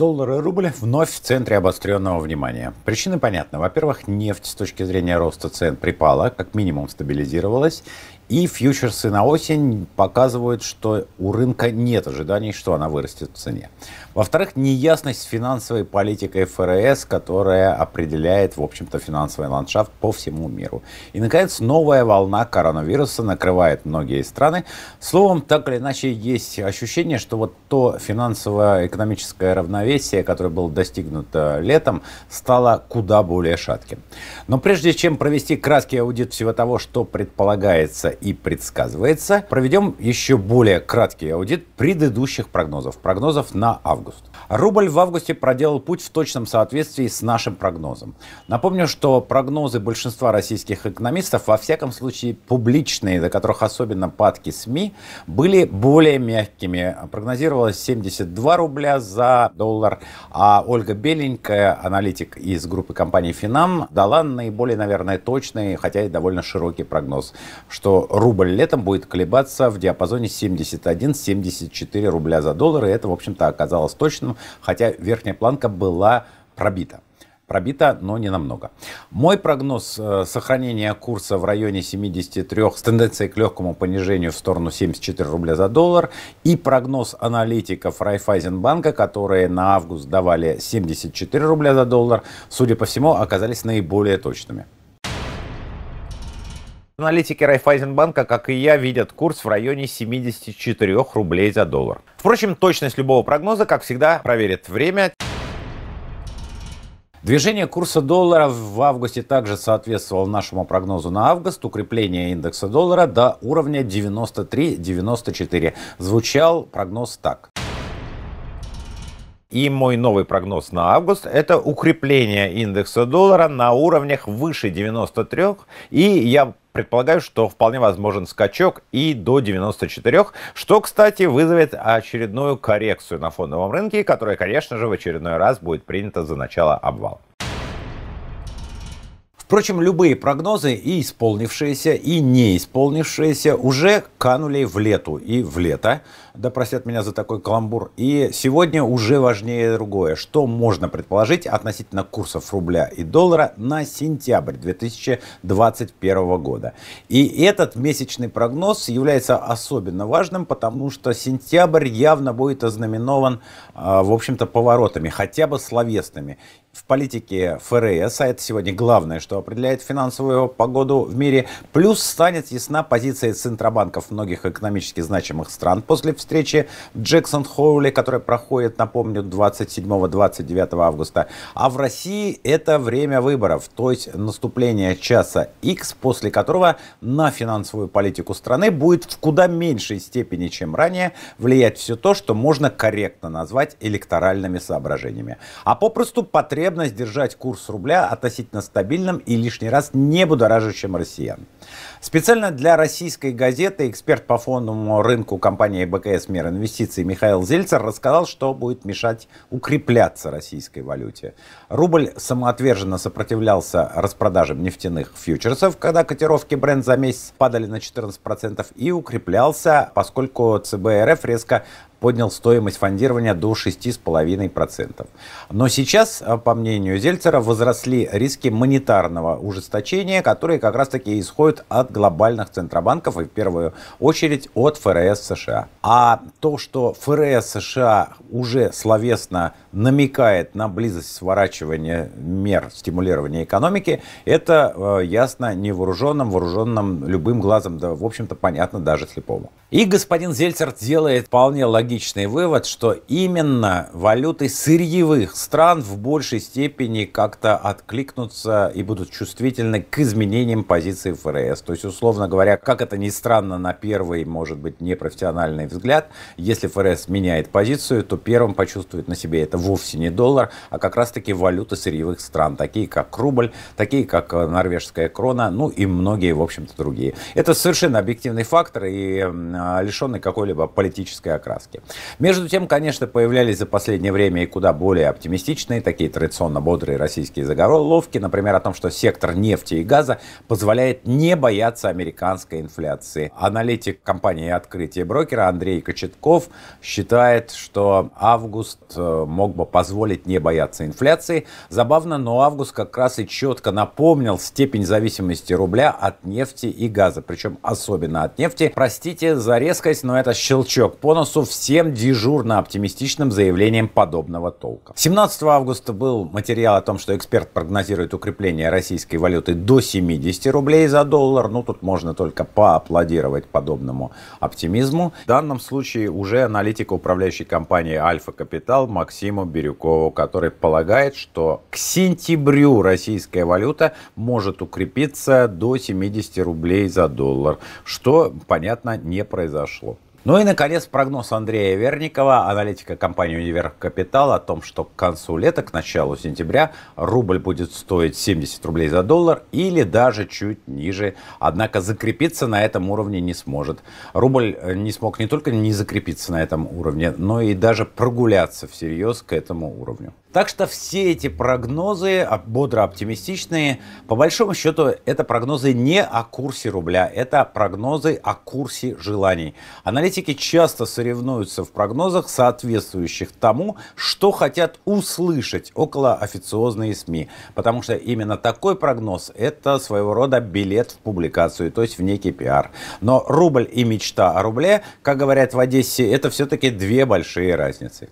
Доллар и рубль вновь в центре обостренного внимания. Причины понятны. Во-первых, нефть с точки зрения роста цен припала, как минимум стабилизировалась, и фьючерсы на осень показывают, что у рынка нет ожиданий, что она вырастет в цене. Во-вторых, неясность с финансовой политикой ФРС, которая определяет, в общем-то, финансовый ландшафт по всему миру. И, наконец, новая волна коронавируса накрывает многие страны. Словом, так или иначе, есть ощущение, что вот то финансово-экономическое равновесие, которое было достигнуто летом, стало куда более шатким. Но прежде чем провести краткий аудит всего того, что предполагается и предсказывается, проведем еще более краткий аудит предыдущих прогнозов, прогнозов на август. Рубль в августе проделал путь в точном соответствии с нашим прогнозом. Напомню, что прогнозы большинства российских экономистов, во всяком случае публичные, до которых особенно падки СМИ, были более мягкими. Прогнозировалось 72 рубля за доллар, а Ольга Беленькая, аналитик из группы компании «Финам», дала наиболее, наверное, точный, хотя и довольно широкий прогноз, что рубль летом будет колебаться в диапазоне 71-74 рубля за доллар. И это, в общем-то, оказалось точным, хотя верхняя планка была пробита пробита, но не намного. Мой прогноз э, сохранения курса в районе 73 с тенденцией к легкому понижению в сторону 74 рубля за доллар и прогноз аналитиков Райфайзенбанка, которые на август давали 74 рубля за доллар, судя по всему, оказались наиболее точными. Аналитики Райфайзенбанка, как и я, видят курс в районе 74 рублей за доллар. Впрочем, точность любого прогноза, как всегда, проверит время. Движение курса доллара в августе также соответствовало нашему прогнозу на август. Укрепление индекса доллара до уровня 93-94. Звучал прогноз так. И мой новый прогноз на август – это укрепление индекса доллара на уровнях выше 93. И я предполагаю, что вполне возможен скачок и до 94, что, кстати, вызовет очередную коррекцию на фондовом рынке, которая, конечно же, в очередной раз будет принята за начало обвала. Впрочем, любые прогнозы, и исполнившиеся, и не исполнившиеся, уже канули в лету и в лето. Да простят меня за такой каламбур. И сегодня уже важнее другое. Что можно предположить относительно курсов рубля и доллара на сентябрь 2021 года. И этот месячный прогноз является особенно важным, потому что сентябрь явно будет ознаменован, а, в общем-то, поворотами, хотя бы словесными в политике ФРС, а это сегодня главное, что определяет финансовую погоду в мире, плюс станет ясна позиция центробанков многих экономически значимых стран после встречи в Джексон-Хоуле, которая проходит, напомню, 27-29 августа. А в России это время выборов, то есть наступление часа X, после которого на финансовую политику страны будет в куда меньшей степени, чем ранее, влиять все то, что можно корректно назвать электоральными соображениями. А попросту потребность потребность держать курс рубля относительно стабильным и лишний раз не будоражащим россиян. Специально для российской газеты эксперт по фондовому рынку компании БКС «Мир инвестиций» Михаил Зельцер рассказал, что будет мешать укрепляться российской валюте. Рубль самоотверженно сопротивлялся распродажам нефтяных фьючерсов, когда котировки бренд за месяц падали на 14% и укреплялся, поскольку ЦБ РФ резко поднял стоимость фондирования до 6,5%. Но сейчас, по мнению Зельцера, возросли риски монетарного ужесточения, которые как раз-таки исходят от глобальных центробанков и в первую очередь от ФРС США. А то, что ФРС США уже словесно намекает на близость сворачивания мер стимулирования экономики, это э, ясно невооруженным, вооруженным любым глазом, да, в общем-то, понятно даже слепому. И господин Зельцер делает вполне логичный вывод, что именно валюты сырьевых стран в большей степени как-то откликнутся и будут чувствительны к изменениям позиции ФРС. То есть есть, условно говоря, как это ни странно, на первый, может быть, непрофессиональный взгляд, если ФРС меняет позицию, то первым почувствует на себе это вовсе не доллар, а как раз-таки валюты сырьевых стран, такие как рубль, такие как э, норвежская крона, ну и многие, в общем-то, другие. Это совершенно объективный фактор и э, лишенный какой-либо политической окраски. Между тем, конечно, появлялись за последнее время и куда более оптимистичные, такие традиционно бодрые российские заголовки, например, о том, что сектор нефти и газа позволяет не бояться боятся американской инфляции. Аналитик компании «Открытие брокера» Андрей Кочетков считает, что август э, мог бы позволить не бояться инфляции. Забавно, но август как раз и четко напомнил степень зависимости рубля от нефти и газа, причем особенно от нефти. Простите за резкость, но это щелчок по носу всем дежурно оптимистичным заявлением подобного толка. 17 августа был материал о том, что эксперт прогнозирует укрепление российской валюты до 70 рублей за доллар. Ну, ну, тут можно только поаплодировать подобному оптимизму. В данном случае уже аналитика управляющей компании «Альфа Капитал» Максиму Бирюкову, который полагает, что к сентябрю российская валюта может укрепиться до 70 рублей за доллар, что, понятно, не произошло. Ну и, наконец, прогноз Андрея Верникова, аналитика компании «Универ Капитал» о том, что к концу лета, к началу сентября, рубль будет стоить 70 рублей за доллар или даже чуть ниже. Однако закрепиться на этом уровне не сможет. Рубль э, не смог не только не закрепиться на этом уровне, но и даже прогуляться всерьез к этому уровню. Так что все эти прогнозы, а, бодро оптимистичные, по большому счету это прогнозы не о курсе рубля, это прогнозы о курсе желаний. Аналитики часто соревнуются в прогнозах, соответствующих тому, что хотят услышать около официозные СМИ, потому что именно такой прогноз это своего рода билет в публикацию, то есть в некий пиар. Но рубль и мечта о рубле, как говорят в Одессе, это все-таки две большие разницы.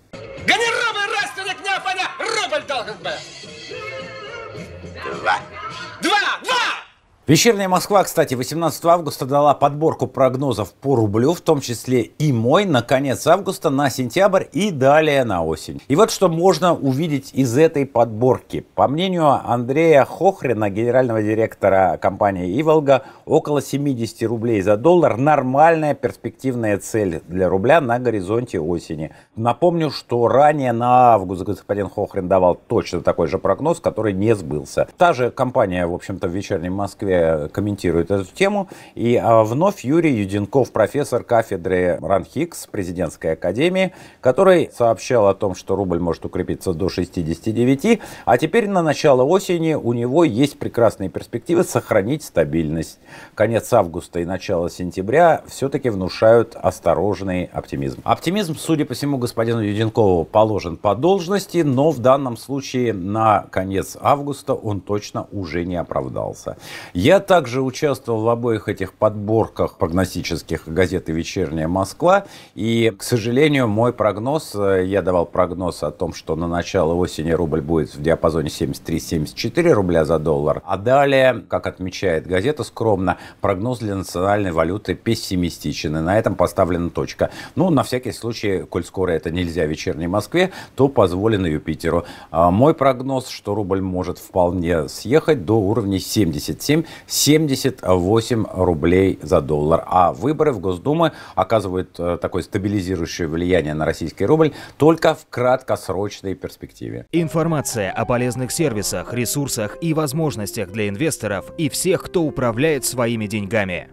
Вечерняя Москва, кстати, 18 августа дала подборку прогнозов по рублю, в том числе и мой, на конец августа, на сентябрь и далее на осень. И вот что можно увидеть из этой подборки. По мнению Андрея Хохрина, генерального директора компании «Иволга», около 70 рублей за доллар – нормальная перспективная цель для рубля на горизонте осени. Напомню, что ранее на август господин Хохрин давал точно такой же прогноз, который не сбылся. Та же компания, в общем-то, в вечерней Москве Э, комментирует эту тему. И а, вновь Юрий Юденков, профессор кафедры РАНХИКС президентской академии, который сообщал о том, что рубль может укрепиться до 69, а теперь на начало осени у него есть прекрасные перспективы сохранить стабильность. Конец августа и начало сентября все-таки внушают осторожный оптимизм. Оптимизм, судя по всему, господину Юденкову положен по должности, но в данном случае на конец августа он точно уже не оправдался. Я также участвовал в обоих этих подборках прогностических газеты «Вечерняя Москва». И, к сожалению, мой прогноз, э, я давал прогноз о том, что на начало осени рубль будет в диапазоне 73-74 рубля за доллар. А далее, как отмечает газета скромно, прогноз для национальной валюты пессимистичен. И на этом поставлена точка. Ну, на всякий случай, коль скоро это нельзя в «Вечерней Москве», то позволено Юпитеру. А мой прогноз, что рубль может вполне съехать до уровня 77 78 рублей за доллар. А выборы в Госдумы оказывают э, такое стабилизирующее влияние на российский рубль только в краткосрочной перспективе. Информация о полезных сервисах, ресурсах и возможностях для инвесторов и всех, кто управляет своими деньгами.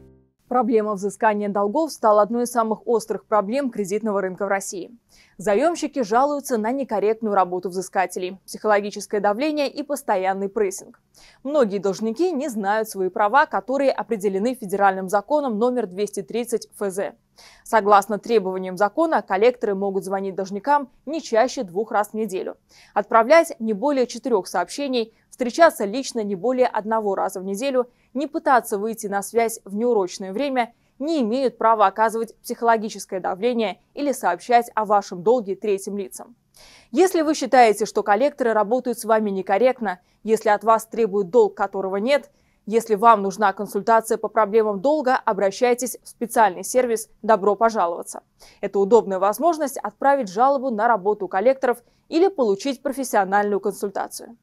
Проблема взыскания долгов стала одной из самых острых проблем кредитного рынка в России. Заемщики жалуются на некорректную работу взыскателей, психологическое давление и постоянный прессинг. Многие должники не знают свои права, которые определены федеральным законом номер 230 ФЗ. Согласно требованиям закона, коллекторы могут звонить должникам не чаще двух раз в неделю, отправлять не более четырех сообщений, встречаться лично не более одного раза в неделю, не пытаться выйти на связь в неурочное время, не имеют права оказывать психологическое давление или сообщать о вашем долге третьим лицам. Если вы считаете, что коллекторы работают с вами некорректно, если от вас требуют долг, которого нет, если вам нужна консультация по проблемам долга, обращайтесь в специальный сервис «Добро пожаловаться». Это удобная возможность отправить жалобу на работу коллекторов или получить профессиональную консультацию.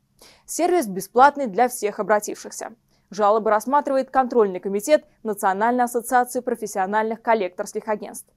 Сервис бесплатный для всех обратившихся. Жалобы рассматривает контрольный комитет Национальной ассоциации профессиональных коллекторских агентств.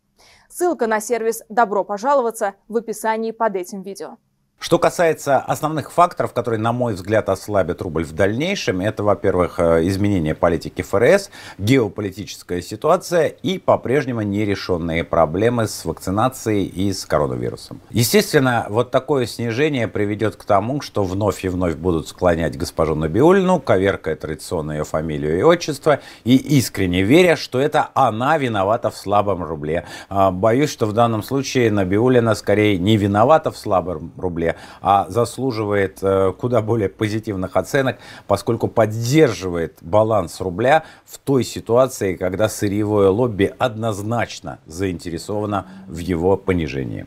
Ссылка на сервис «Добро пожаловаться» в описании под этим видео. Что касается основных факторов, которые, на мой взгляд, ослабят рубль в дальнейшем, это, во-первых, э, изменение политики ФРС, геополитическая ситуация и по-прежнему нерешенные проблемы с вакцинацией и с коронавирусом. Естественно, вот такое снижение приведет к тому, что вновь и вновь будут склонять госпожу Набиулину, коверкая традиционно ее фамилию и отчество, и искренне веря, что это она виновата в слабом рубле. А, боюсь, что в данном случае Набиулина скорее не виновата в слабом рубле, более, а заслуживает э, куда более позитивных оценок, поскольку поддерживает баланс рубля в той ситуации, когда сырьевое лобби однозначно заинтересовано в его понижении.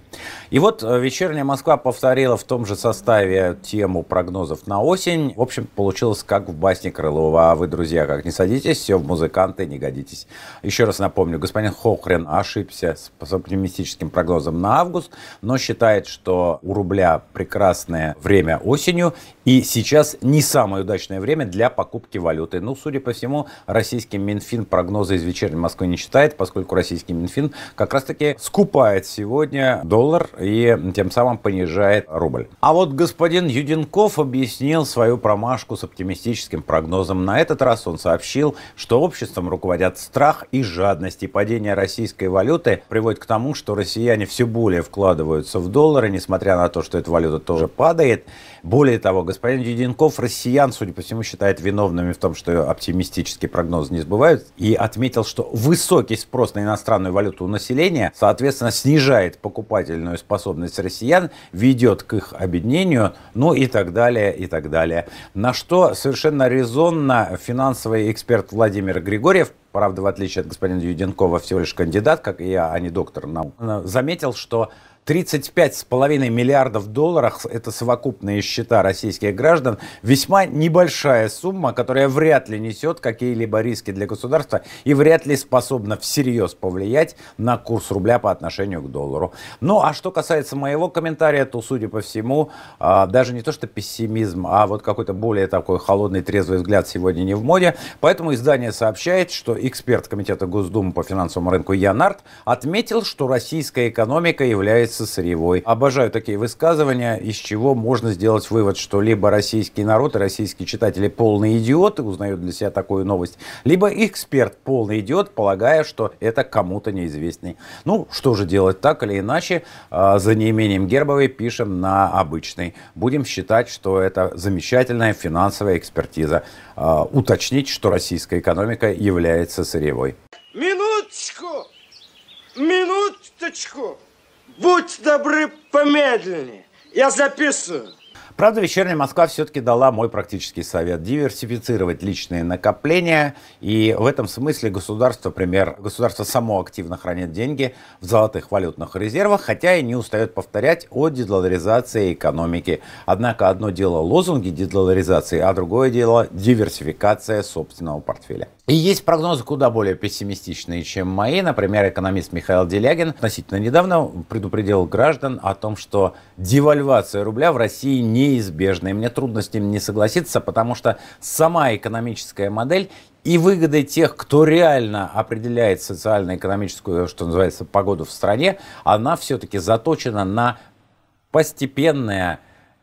И вот э, «Вечерняя Москва» повторила в том же составе тему прогнозов на осень. В общем, получилось как в басне Крылова. А вы, друзья, как не садитесь, все в музыканты не годитесь. Еще раз напомню, господин Хохрин ошибся с, с оптимистическим прогнозом на август, но считает, что у рубля прекрасное время осенью, и сейчас не самое удачное время для покупки валюты. Ну, судя по всему, российский Минфин прогнозы из вечерней Москвы не читает, поскольку российский Минфин как раз-таки скупает сегодня доллар и тем самым понижает рубль. А вот господин Юденков объяснил свою промашку с оптимистическим прогнозом. На этот раз он сообщил, что обществом руководят страх и жадность, и падение российской валюты приводит к тому, что россияне все более вкладываются в доллары, несмотря на то, что эта валюта валюта тоже падает. Более того, господин Деденков россиян, судя по всему, считает виновными в том, что оптимистические прогнозы не сбывают, и отметил, что высокий спрос на иностранную валюту у населения, соответственно, снижает покупательную способность россиян, ведет к их обеднению, ну и так далее, и так далее. На что совершенно резонно финансовый эксперт Владимир Григорьев Правда, в отличие от господина Юденкова, всего лишь кандидат, как и я, а не доктор наук. Заметил, что 35,5 миллиардов долларов – это совокупные счета российских граждан. Весьма небольшая сумма, которая вряд ли несет какие-либо риски для государства и вряд ли способна всерьез повлиять на курс рубля по отношению к доллару. Ну, а что касается моего комментария, то, судя по всему, а, даже не то, что пессимизм, а вот какой-то более такой холодный, трезвый взгляд сегодня не в моде. Поэтому издание сообщает, что эксперт Комитета Госдумы по финансовому рынку Янарт отметил, что российская экономика является является сырьевой. Обожаю такие высказывания, из чего можно сделать вывод, что либо российский народ и российские читатели полные идиоты, узнают для себя такую новость, либо эксперт полный идиот, полагая, что это кому-то неизвестный. Ну, что же делать так или иначе, а, за неимением Гербовой пишем на обычный. Будем считать, что это замечательная финансовая экспертиза. А, уточнить, что российская экономика является сырьевой. Минуточку! Минуточку! Будь добры помедленнее. Я записываю. Правда, вечерняя Москва все-таки дала мой практический совет – диверсифицировать личные накопления. И в этом смысле государство, пример, государство само активно хранит деньги в золотых валютных резервах, хотя и не устает повторять о дедоларизации экономики. Однако одно дело лозунги дедоларизации, а другое дело диверсификация собственного портфеля. И есть прогнозы куда более пессимистичные, чем мои. Например, экономист Михаил Делягин относительно недавно предупредил граждан о том, что девальвация рубля в России не неизбежны. И мне трудно с ним не согласиться, потому что сама экономическая модель и выгоды тех, кто реально определяет социально-экономическую, что называется, погоду в стране, она все-таки заточена на постепенное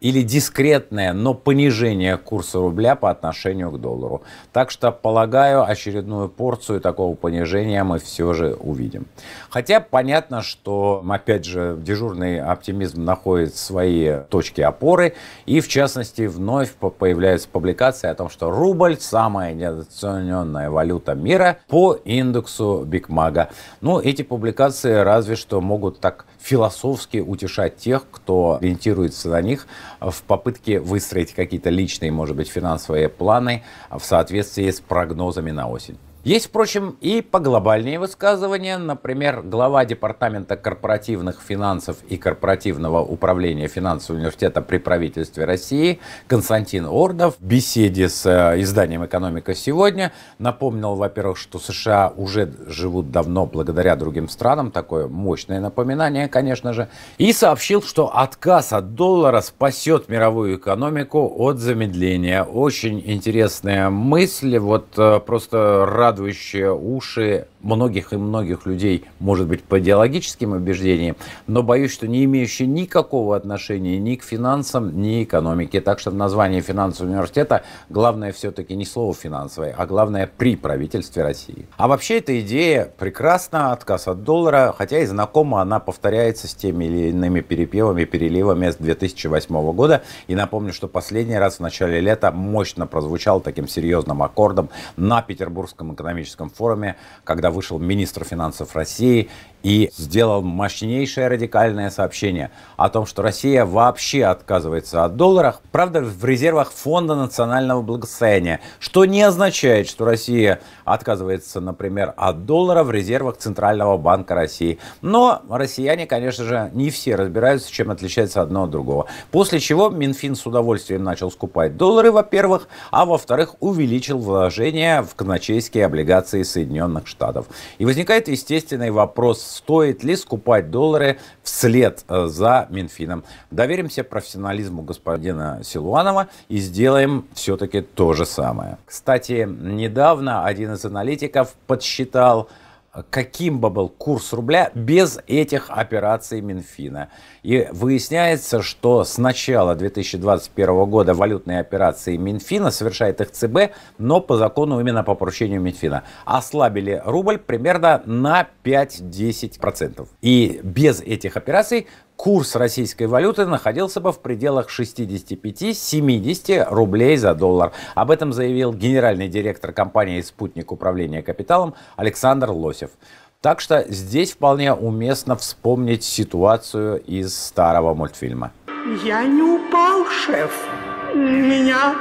или дискретное, но понижение курса рубля по отношению к доллару. Так что, полагаю, очередную порцию такого понижения мы все же увидим. Хотя понятно, что, опять же, дежурный оптимизм находит свои точки опоры. И, в частности, вновь появляются публикации о том, что рубль – самая недооцененная валюта мира по индексу Бикмага. Ну, эти публикации разве что могут так философски утешать тех, кто ориентируется на них э, в попытке выстроить какие-то личные, может быть, финансовые планы э, в соответствии с прогнозами на осень. Есть, впрочем, и поглобальнее высказывания. Например, глава Департамента корпоративных финансов и корпоративного управления финансового университета при правительстве России Константин Ордов в беседе с э, изданием «Экономика сегодня» напомнил, во-первых, что США уже живут давно благодаря другим странам, такое мощное напоминание, конечно же, и сообщил, что отказ от доллара спасет мировую экономику от замедления. Очень интересная мысль, вот э, просто рад радующее уши многих и многих людей, может быть, по идеологическим убеждениям, но боюсь, что не имеющее никакого отношения ни к финансам, ни экономике. Так что в названии финансового университета главное все-таки не слово «финансовое», а главное «при правительстве России». А вообще эта идея прекрасна, отказ от доллара, хотя и знакома она повторяется с теми или иными перепевами, переливами с 2008 года. И напомню, что последний раз в начале лета мощно прозвучал таким серьезным аккордом на Петербургском экономическом экономическом форуме, когда вышел министр финансов России и сделал мощнейшее радикальное сообщение о том, что Россия вообще отказывается от долларов, правда, в резервах Фонда национального благосостояния, что не означает, что Россия отказывается, например, от доллара в резервах Центрального банка России. Но россияне, конечно же, не все разбираются, чем отличается одно от другого. После чего Минфин с удовольствием начал скупать доллары, во-первых, а во-вторых, увеличил вложения в казначейские облигации Соединенных Штатов. И возникает естественный вопрос, стоит ли скупать доллары вслед э, за Минфином. Доверимся профессионализму господина Силуанова и сделаем все-таки то же самое. Кстати, недавно один из аналитиков подсчитал, э, каким бы был курс рубля без этих операций Минфина. И выясняется, что с начала 2021 года валютные операции Минфина совершает их ЦБ, но по закону именно по поручению Минфина. Ослабили рубль примерно на 5-10%. И без этих операций курс российской валюты находился бы в пределах 65-70 рублей за доллар. Об этом заявил генеральный директор компании «Спутник управления капиталом» Александр Лосев. Так что здесь вполне уместно вспомнить ситуацию из старого мультфильма. Я не упал, шеф. Меня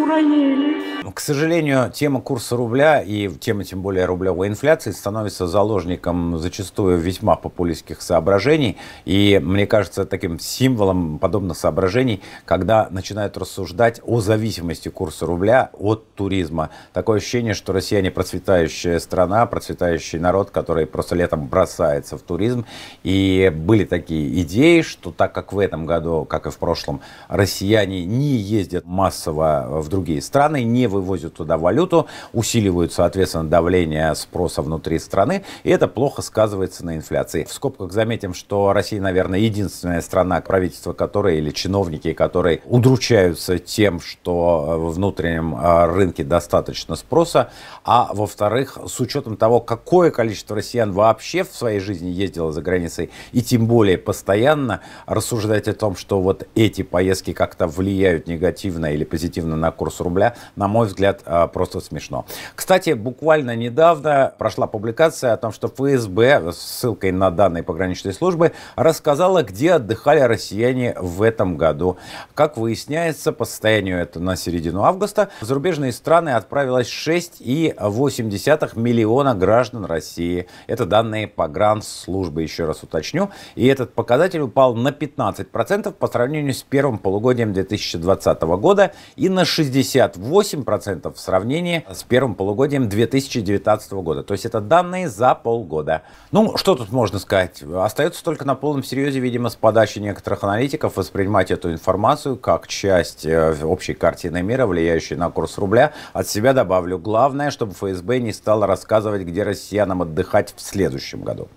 уронили. К сожалению, тема курса рубля и тема, тем более, рублевой инфляции становится заложником зачастую весьма популистских соображений. И, мне кажется, таким символом подобных соображений, когда начинают рассуждать о зависимости курса рубля от туризма. Такое ощущение, что Россия не процветающая страна, процветающий народ, который просто летом бросается в туризм. И были такие идеи, что так как в этом году, как и в прошлом, россияне не ездят массово в другие страны, не в вывозят туда валюту, усиливают, соответственно, давление спроса внутри страны, и это плохо сказывается на инфляции. В скобках заметим, что Россия, наверное, единственная страна, правительство которой или чиновники, которые удручаются тем, что э, в внутреннем э, рынке достаточно спроса, а во-вторых, с учетом того, какое количество россиян вообще в своей жизни ездило за границей, и тем более постоянно рассуждать о том, что вот эти поездки как-то влияют негативно или позитивно на курс рубля, на мой мой взгляд, а, просто смешно. Кстати, буквально недавно прошла публикация о том, что ФСБ с ссылкой на данные пограничной службы рассказала, где отдыхали россияне в этом году. Как выясняется, по состоянию это на середину августа, в зарубежные страны отправилось 6,8 миллиона граждан России. Это данные погранслужбы, еще раз уточню. И этот показатель упал на 15% по сравнению с первым полугодием 2020 года и на 68% 7% в сравнении с первым полугодием 2019 года. То есть это данные за полгода. Ну, что тут можно сказать? Остается только на полном серьезе, видимо, с подачи некоторых аналитиков воспринимать эту информацию как часть э, общей картины мира, влияющей на курс рубля. От себя добавлю, главное, чтобы ФСБ не стало рассказывать, где россиянам отдыхать в следующем году.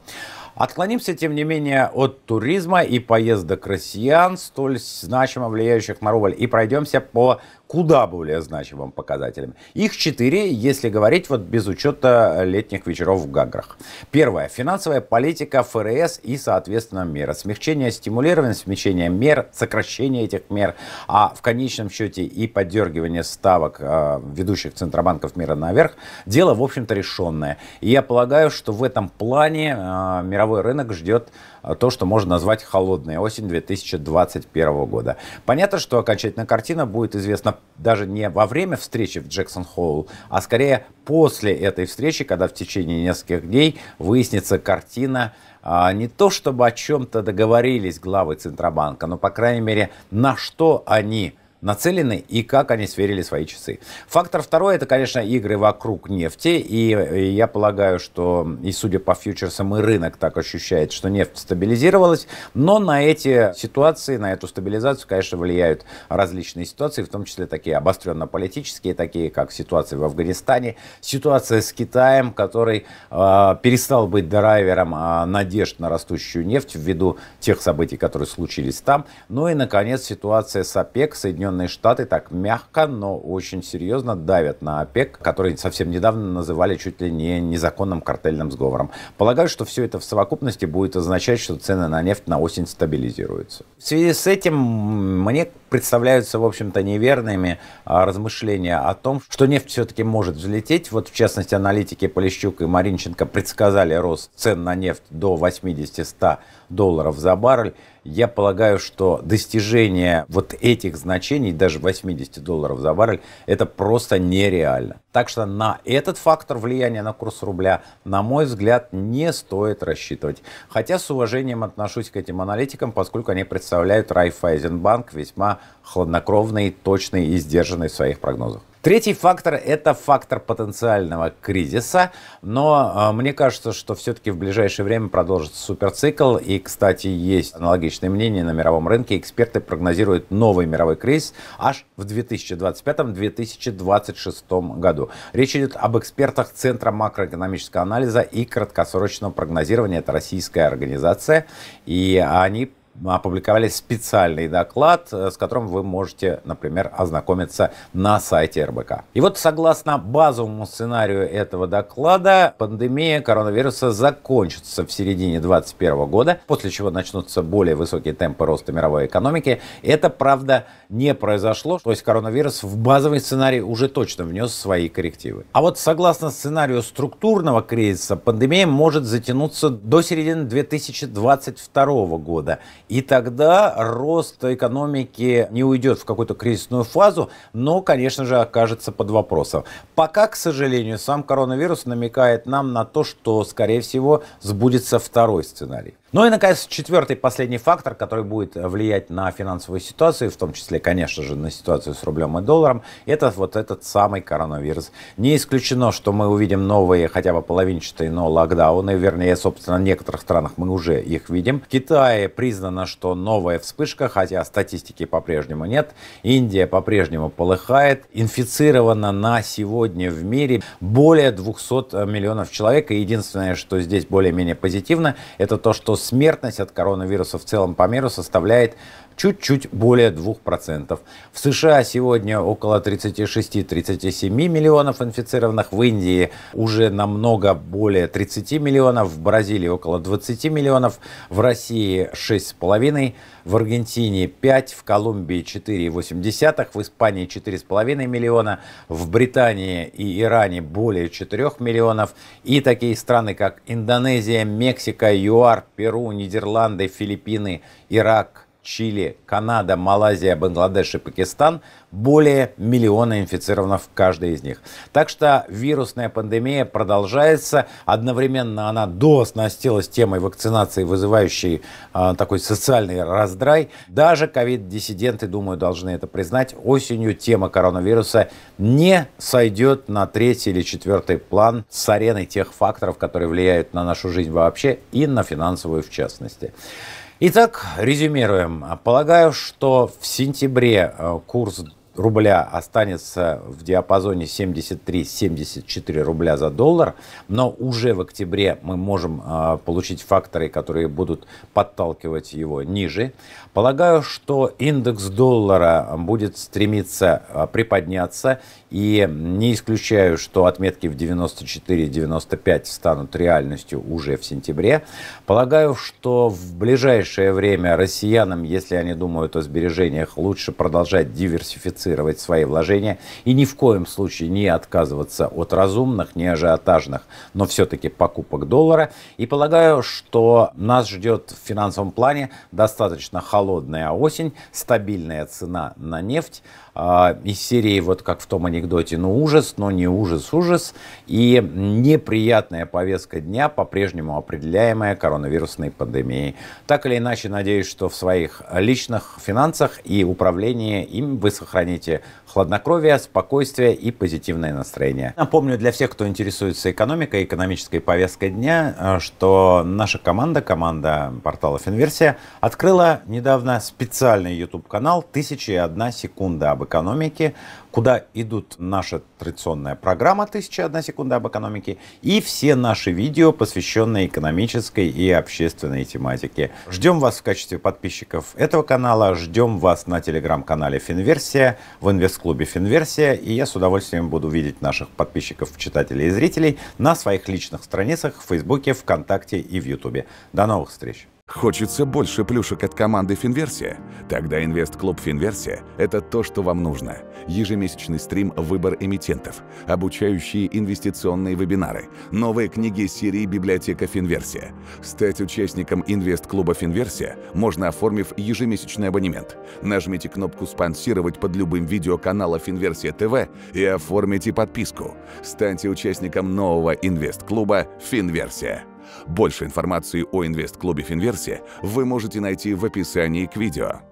Отклонимся, тем не менее, от туризма и поездок россиян, столь значимо влияющих на рубль, и пройдемся по куда более значимым показателям. Их четыре, если говорить вот без учета летних вечеров в Гаграх. Первое. Финансовая политика ФРС и, соответственно, меры. Смягчение стимулирования, смягчение мер, сокращение этих мер, а в конечном счете и поддергивание ставок э, ведущих центробанков мира наверх, дело, в общем-то, решенное. И я полагаю, что в этом плане э, мировой мировой рынок ждет э, то, что можно назвать холодной осень 2021 года. Понятно, что окончательная картина будет известна даже не во время встречи в Джексон-Холл, а скорее после этой встречи, когда в течение нескольких дней выяснится картина, а, не то чтобы о чем-то договорились главы Центробанка, но, по крайней мере, на что они нацелены и как они сверили свои часы. Фактор второй – это, конечно, игры вокруг нефти. И я полагаю, что, и судя по фьючерсам, и рынок так ощущает, что нефть стабилизировалась. Но на эти ситуации, на эту стабилизацию, конечно, влияют различные ситуации, в том числе такие обостренно-политические, такие как ситуация в Афганистане, ситуация с Китаем, который э, перестал быть драйвером э, надежд на растущую нефть ввиду тех событий, которые случились там. Ну и, наконец, ситуация с ОПЕК, Соединенными Соединенные Штаты так мягко, но очень серьезно давят на ОПЕК, который совсем недавно называли чуть ли не незаконным картельным сговором. Полагаю, что все это в совокупности будет означать, что цены на нефть на осень стабилизируются. В связи с этим мне представляются, в общем-то, неверными а, размышления о том, что нефть все-таки может взлететь. Вот, в частности, аналитики Полищук и Маринченко предсказали рост цен на нефть до 80-100 долларов за баррель. Я полагаю, что достижение вот этих значений, даже 80 долларов за баррель, это просто нереально. Так что на этот фактор влияния на курс рубля, на мой взгляд, не стоит рассчитывать. Хотя с уважением отношусь к этим аналитикам, поскольку они представляют Райфайзенбанк весьма хладнокровный, точный и сдержанный в своих прогнозах. Третий фактор – это фактор потенциального кризиса, но э, мне кажется, что все-таки в ближайшее время продолжится суперцикл, и, кстати, есть аналогичное мнение на мировом рынке. Эксперты прогнозируют новый мировой кризис аж в 2025-2026 году. Речь идет об экспертах Центра макроэкономического анализа и краткосрочного прогнозирования. Это российская организация, и они опубликовали специальный доклад, э, с которым вы можете, например, ознакомиться на сайте РБК. И вот согласно базовому сценарию этого доклада, пандемия коронавируса закончится в середине 2021 года, после чего начнутся более высокие темпы роста мировой экономики. Это, правда, не произошло, то есть коронавирус в базовый сценарий уже точно внес свои коррективы. А вот согласно сценарию структурного кризиса, пандемия может затянуться до середины 2022 года и тогда рост экономики не уйдет в какую-то кризисную фазу, но, конечно же, окажется под вопросом. Пока, к сожалению, сам коронавирус намекает нам на то, что, скорее всего, сбудется второй сценарий. Ну и, наконец, четвертый последний фактор, который будет влиять на финансовую ситуацию, в том числе, конечно же, на ситуацию с рублем и долларом, это вот этот самый коронавирус. Не исключено, что мы увидим новые, хотя бы половинчатые, но локдауны, вернее, собственно, в некоторых странах мы уже их видим. В Китае признано, что новая вспышка, хотя статистики по-прежнему нет. Индия по-прежнему полыхает. Инфицировано на сегодня в мире более 200 миллионов человек. И единственное, что здесь более-менее позитивно, это то, что смертность от коронавируса в целом по миру составляет чуть-чуть более 2%. В США сегодня около 36-37 миллионов инфицированных, в Индии уже намного более 30 миллионов, в Бразилии около 20 миллионов, в России 6,5, в Аргентине 5, в Колумбии 4,8, в Испании 4,5 миллиона, в Британии и Иране более 4 миллионов, и такие страны, как Индонезия, Мексика, ЮАР, Перу, Нидерланды, Филиппины, Ирак – Чили, Канада, Малайзия, Бангладеш и Пакистан более миллиона инфицированных в каждой из них. Так что вирусная пандемия продолжается. Одновременно она дооснастилась темой вакцинации, вызывающей э, такой социальный раздрай. Даже ковид-диссиденты, думаю, должны это признать. Осенью тема коронавируса не сойдет на третий или четвертый план с ареной тех факторов, которые влияют на нашу жизнь вообще и на финансовую в частности. Итак, резюмируем. Полагаю, что в сентябре э, курс рубля останется в диапазоне 73-74 рубля за доллар, но уже в октябре мы можем а, получить факторы, которые будут подталкивать его ниже. Полагаю, что индекс доллара будет стремиться а, приподняться, и не исключаю, что отметки в 94-95 станут реальностью уже в сентябре. Полагаю, что в ближайшее время россиянам, если они думают о сбережениях, лучше продолжать диверсифицировать диверсифицировать свои вложения и ни в коем случае не отказываться от разумных, не ажиотажных, но все-таки покупок доллара. И полагаю, что нас ждет в финансовом плане достаточно холодная осень, стабильная цена на нефть, а, из серии, вот как в том анекдоте, ну ужас, но не ужас, ужас. И неприятная повестка дня, по-прежнему определяемая коронавирусной пандемией. Так или иначе, надеюсь, что в своих личных финансах и управлении им вы сохраните хладнокровие, спокойствие и позитивное настроение. Напомню для всех, кто интересуется экономикой, экономической повесткой дня, э, что наша команда, команда портала Финверсия, открыла недавно специальный YouTube-канал «Тысяча и одна секунда об экономике», куда идут наша традиционная программа «Тысяча одна секунда об экономике» и все наши видео, посвященные экономической и общественной тематике. Ждем вас в качестве подписчиков этого канала, ждем вас на телеграм-канале «Финверсия», в инвест-клубе «Финверсия», и я с удовольствием буду видеть наших подписчиков, читателей и зрителей на своих личных страницах в Фейсбуке, ВКонтакте и в Ютубе. До новых встреч! Хочется больше плюшек от команды Финверсия? Тогда инвест-клуб Финверсия – это то, что вам нужно. Ежемесячный стрим «Выбор эмитентов», обучающие инвестиционные вебинары, новые книги серии «Библиотека Финверсия». Стать участником инвест-клуба Финверсия можно, оформив ежемесячный абонемент. Нажмите кнопку «Спонсировать» под любым видео канала Финверсия ТВ и оформите подписку. Станьте участником нового инвест-клуба «Финверсия». Больше информации о инвест-клубе Финверсия вы можете найти в описании к видео.